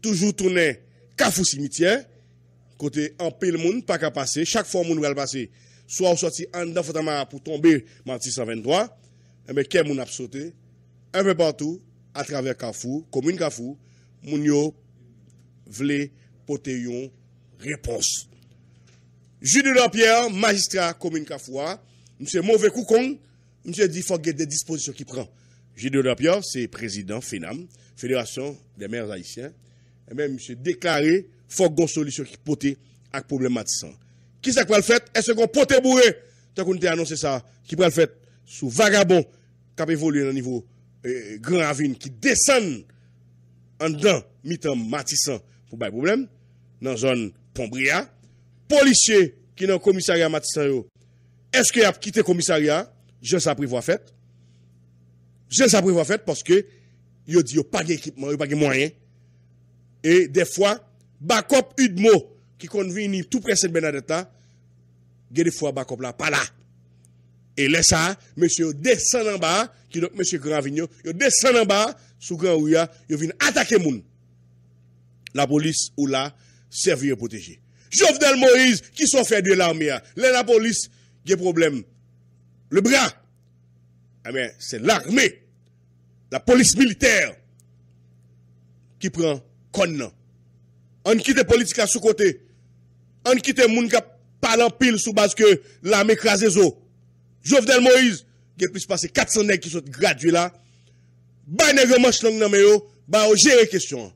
toujours tourné Kafou cimetière, côté en pile monde, pas qu'à passer. Chaque fois, monde va passer. Soit on sorti en dedans, pour tomber, Manti 123. Mais quel monde a sauté? Un peu partout, à travers Kafou, commune Kafou, Mounio, yo vle Réponse. yon réponse. Jude Lampierre, magistrat commune Kafoua, monsieur mauvais coucon monsieur dit faut des dispositions qui prend. Jude Lampierre, c'est président FENAM, Fédération des maires haïtiens. Mwen eh mwen se deklare fok gonsolisyon ki pote ak problem matisan. Ki sa kwa l fèt? E se kon pote mou e? Ton kon te anonsè sa ki pral fèt sou vagabon kap evolyen nan nivou eh, eh, Granavine ki desen an dan mitan matisan pou bay problem nan zon Pombria. Polisye ki nan komisaria matisan yo eske ap kite komisaria jen sa aprivo a fèt. Jen sa aprivo a fèt porske yo di yo page ekipman, yo page mwanyen Et des fois, Bakop Udmo, qui convient tout près de a des fois, Bakop là, pas là. Et là, ça, monsieur descend en bas, qui donc monsieur il descend en bas, sous Grand Ouya, il vient attaquer moun. La police ou là, servir et protéger. Jovenel Moïse, qui sont fait de l'armée, la police, il y a problème. Le bras, ah, c'est l'armée, la police militaire, qui prend kon On quitte politique à ce côté. On quitte moun qui parle en pile sous base que l'armée crase zo. Jovenel Moïse, qui se passer 400 nègres qui sont gradués là. Ba nègre manche lang nan yo, bah gérer question.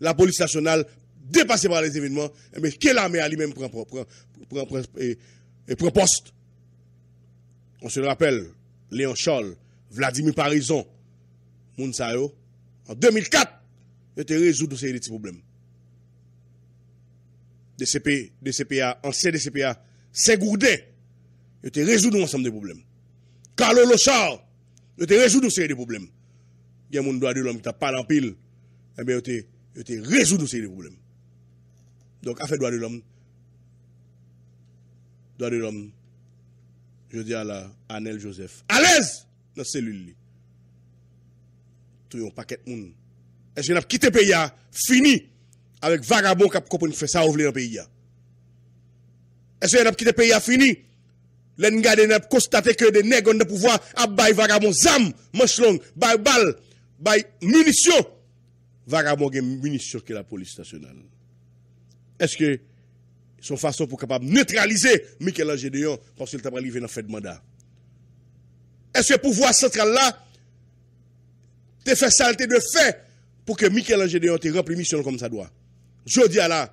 La police nationale dépassée par les événements, mais eh quelle l'armée a lui-même prend prend eh, eh, poste. On se le rappelle, Léon Chol Vladimir Parison, moun en 2004 je te résoudre ces petits problèmes. DCP, DCPA, ancien DCPA, Segourdé, Je te résoudre ensemble de problèmes. Carlo Lochard, je te résoudre ces de problèmes. Il y a de l'homme qui pas en pile. Eh bien, je te, te ces problèmes. Donc, affaire droit de l'homme, droit de l'homme, je dis à la Anel Joseph, à l'aise dans la cellule. Tout yon paquet de monde. Est-ce que vous avez quitté le pays, fini avec vagabond qui a fait ça, ouvrir le pays. Est-ce que vous avez quitté le pays, fini les gars ont constaté que des nègres de pouvoir abattent vagabond zam, manche longue, bay balle, munitions. Vagabond a munitions que la police nationale. Est-ce que son façon pour capable neutraliser Michel-Ange parce qu'il t'a livré dans fait de mandat. Est-ce que le pouvoir central là, te fait saleté de fait pour que Michel-Ange Déon te rempli mission comme ça doit. Je dis à la,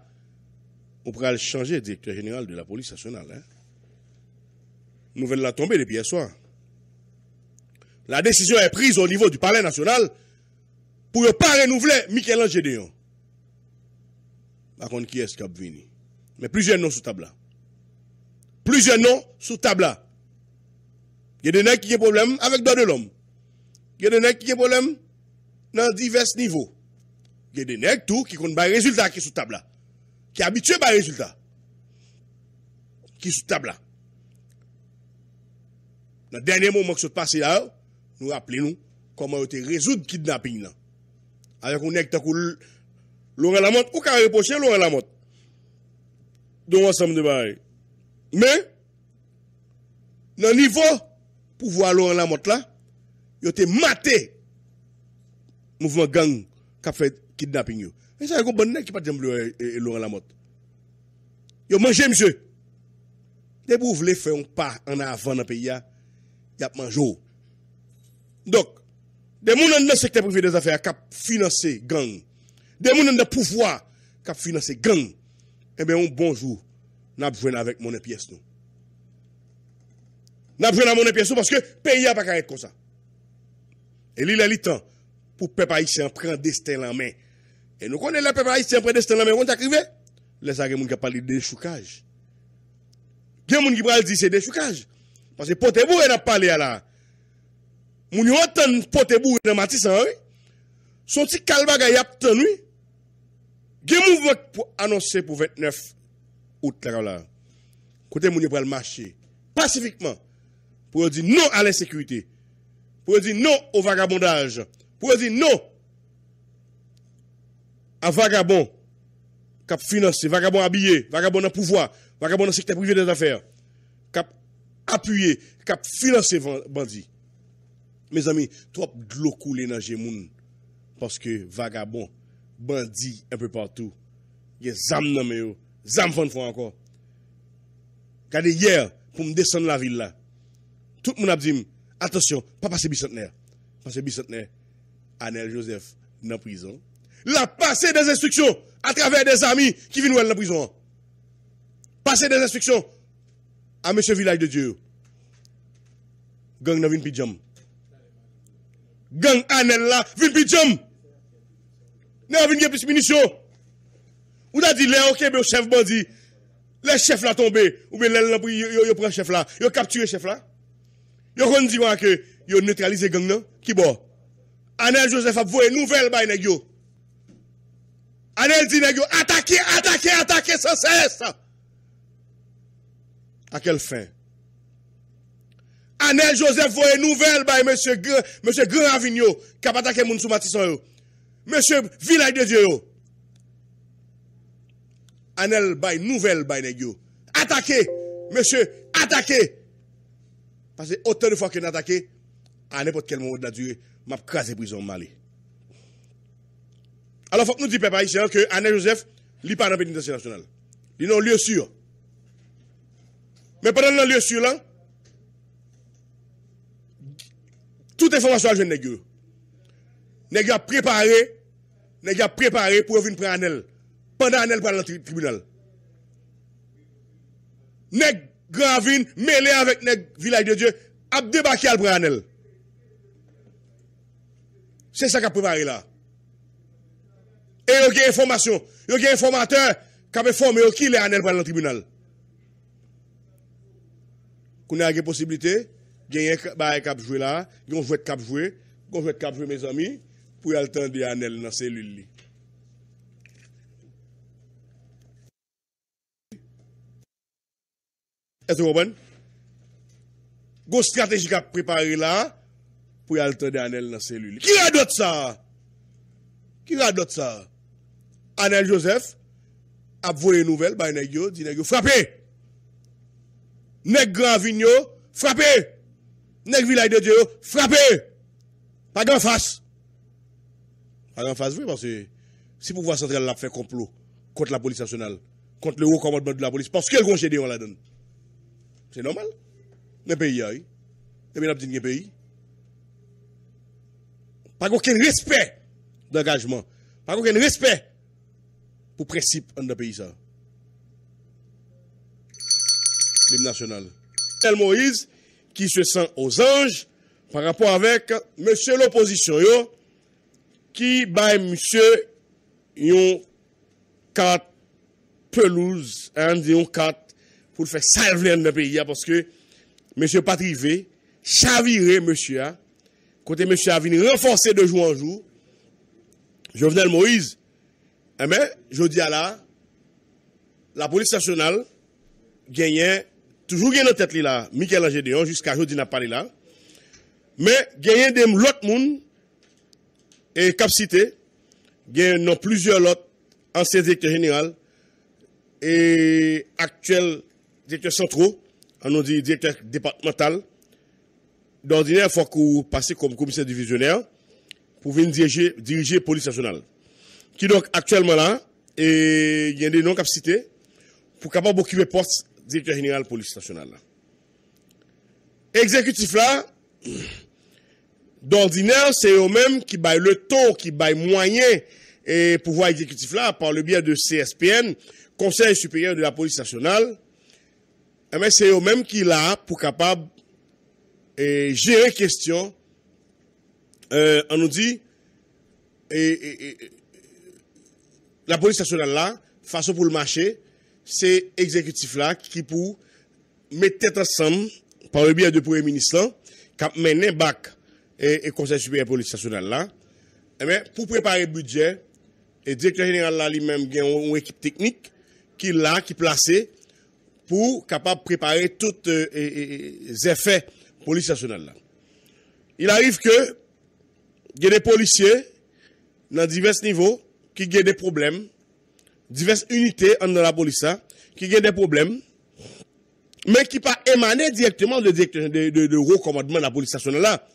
on pourra le changer le directeur général de la police nationale. Hein? Nouvelle l'a tomber depuis hier soir. La décision est prise au niveau du palais national pour ne pas renouveler Michel-Ange Par contre, qui est-ce qui a venu Mais plusieurs noms sous table là. Plusieurs noms sous table là. Il y a des gens qui ont problème avec droit de l'homme. Il y a des gens qui ont problème dans divers niveaux. Il y a des nègres qui ont des résultats qui sont sous table là. Qui habitués à des résultats. Qui sont sous table Dans le dernier moment que se passe là, nous rappelons comment on a résoudre le kidnapping là. Avec un nègre qui Laurent Lamotte, ou qu'à reprocher Laurent Lamotte. Donc, ensemble de bail. Mais, dans le niveau pouvoir Laurent Lamotte là, il a été maté mouvement gang qui a fait kidnapping. Yo. Et ça, il y a un bon qui pas de et Laurent Lamotte. Yo mangé, monsieur. Dès que vous voulez faire un pas en avant dans le pays, il y a mangé. Donc, des gens dans le secteur privé des affaires qui financé gang, des gens dans le pouvoir qui financé gang, eh bien, un bonjour, n'a besoin avec mon pièce. Nous n'a besoin avec mon pièce parce que le pays n'a pas qu'à être comme ça. Et il est temps pour peuple haïtien prendre destin en main. Et nous connaissons le peuple haïtien prendre destin en main, on est arrivé. Les gens qui parlent de choucage. Bien, gens qui parlent de c'est des choucages. Parce que Potebou, hein? il a parlé là. Moun yon pote Potebou dans Matissan, oui. Son petit calbaga y a obtenu. Gen mouvement pour annoncer pour 29 août là. Kote moun yon pral marcher pacifiquement pour dire non à l'insécurité. Pour dire non au vagabondage. Pour dire non à vagabond qui financé vagabond habillé, vagabond dans le pouvoir, vagabond dans le secteur privé des affaires, qui appuyé, qui financé, bandit. Mes amis, trop de l'eau coule dans les parce que vagabond, bandit un peu partout, il y a des âmes dans les âmes encore. Quand hier, pour me descendre la ville là, tout le monde a dit, attention, pas passer bicentenaire. Passer bicentenaire, Anel Joseph dans prison. La passé des instructions à travers des amis qui viennent dans la prison. Passer des instructions à M. village de Dieu. Gang nan vin de Gang anel là. vin une jam. vin plus munisyon. Ou ta dit, le ok mais le chef bandit, Le chef la tombe. Ou bien lel la vous yo, le chef là, chef là. Yo chef chef là. Yo kon di que yo gang là, qui boit. Anel Joseph a voué nouvelle by nèg Anel dit nèg attaque, attaquer attaquer attaquer sans cesse. À quelle fin Anel Joseph voué nouvelle by monsieur Grand, monsieur Grand Avignon qui a attaqué moun Matisson yo. Monsieur Village de Dieu yo. Anel by nouvelle by nèg Attaque, Attaquer monsieur attaquer. Parce que autant de fois qu'on attaqué à n'importe quel moment de la durée m'a la prison Mali. Alors, faut que nous disions, peuple haïtien, que Anne Joseph, n'est pas dans la pénitentiaire nationale. Il est dans un lieu sûr. Mais pendant le lieu sûr, là, toute information à jeune nègre. Nègre a préparé, nègre a préparé pour venir prendre Anel. Pendant Anel, dans le tribunal. Nègre Gravine, mêlé avec nègre village de Dieu, a débarqué à prendre Anel. Se sa ka prepari la. E yo gen informasyon. Yo gen informateur. Kape fome yo ki le anel pan la tribunal. Kounen a gen posibilite. Gen yen bae kape jwe la. Gen jwet kape jwe. Gen jwet kape jwe me zami. Pou yal tan de anel nan selul li. E se waben. Go strategi kape prepari la. pour y attendre Anel dans cellule. Qui a d'autres ça Qui a d'autres ça Anel Joseph a volé une nouvelle, il bah, a dit frappé Neg Grand Vigno, frappé Nègre Village de Dieu, frappé Pas grand face Pas grand face, oui, parce que si le pouvoir central l'a fait complot contre la police nationale, contre le haut commandement de la police, parce qu'elle congédé, on la donne. C'est normal. Le pays, oui. Et bien, a dit pays. Pas aucun respect d'engagement. Pas aucun respect pour principe de le pays. L'hymne national. El Moïse qui se sent aux anges par rapport avec monsieur l'opposition qui baille monsieur yon carte pelouse, un hein, Dion pour faire salver le pays parce que monsieur Patrivé M. monsieur hein. Côté monsieur a venu renforcer de jour en jour. Jovenel Moïse. Eh bien, je dis à la, la police nationale gagnait, toujours gagne tête là, Michel Angédéon, jusqu'à jeudi n'a pas là. Mais gagne des l'autre monde, et cap cité, gagne plusieurs autres anciens directeurs général et actuels directeurs centraux, on nous dit directeur départemental, d'ordinaire, il faut que vous comme commissaire divisionnaire pour venir diriger, la police nationale. Qui donc actuellement là, et il y a des non capacités pour capable occuper poste directeur général police nationale. Exécutif là, d'ordinaire, c'est eux-mêmes qui baillent le taux, qui baillent moyen et pouvoir exécutif là par le biais de CSPN, Conseil supérieur de la police nationale. Mais eh c'est eux-mêmes qui là pour capable et une question, euh, on nous dit, la police nationale là, façon pour le marché, c'est l'exécutif là qui pour mettre tête ensemble par le biais du Premier ministre là, qui mené bac et, Conseil supérieur de police nationale là, eh pour préparer le budget, et le directeur général là lui-même a une équipe technique qui là, qui placée pour capable préparer tous euh, les effets police nationale Il arrive que y des policiers dans divers niveaux qui ont des problèmes, diverses unités dans la police qui ont des problèmes, mais qui pas émané directement de, de, de, de recommandement la police nationale là.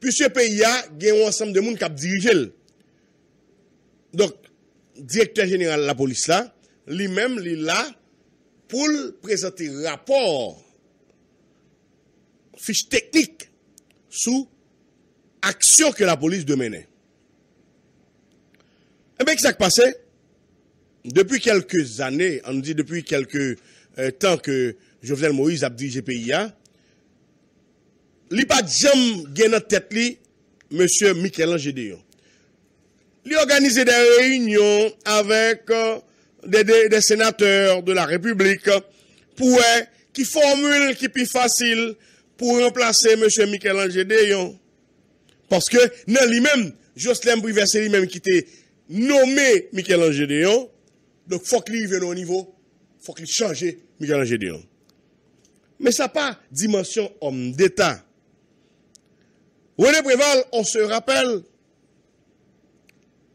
Puisque le pays a un ensemble de monde qui a dirigé. Donc, directeur général de la police là, lui-même, est là, pour présenter rapport fiche technique sous action que la police de mener. Et eh bien, qu'est-ce qui s'est passé Depuis quelques années, on dit depuis quelques euh, temps que Jovenel Moïse a dirigé PIA, il n'y a pas de en tête, M. Michel-Ange organisé des réunions avec euh, des, sénateurs de la République pour qui formule qui est plus facile pour remplacer M. Michel-Ange Parce que, dans lui-même, Jocelyn Brivet, c'est lui-même qui était nommé Michel-Ange Donc, il faut qu'il vienne au niveau. Il faut qu'il change Michel-Ange Mais ça n'a pas dimension homme d'État. René Préval, on se rappelle,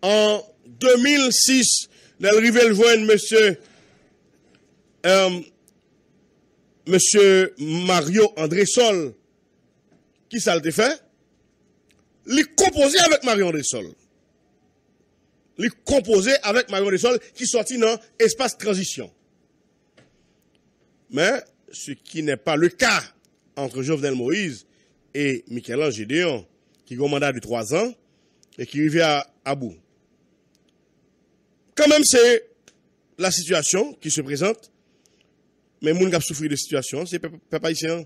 en 2006, le rival joint M. Euh, Monsieur Mario André Sol, qui ça le fait Il composé avec Mario André Sol. Il composé avec Mario André Sol, qui sortit dans espace transition. Mais ce qui n'est pas le cas entre Jovenel Moïse et Michel-Ange qui a un mandat de trois ans et qui vivait à, à bout. Quand même, c'est la situation qui se présente mais qui a souffert de situation, c'est papa haïtien.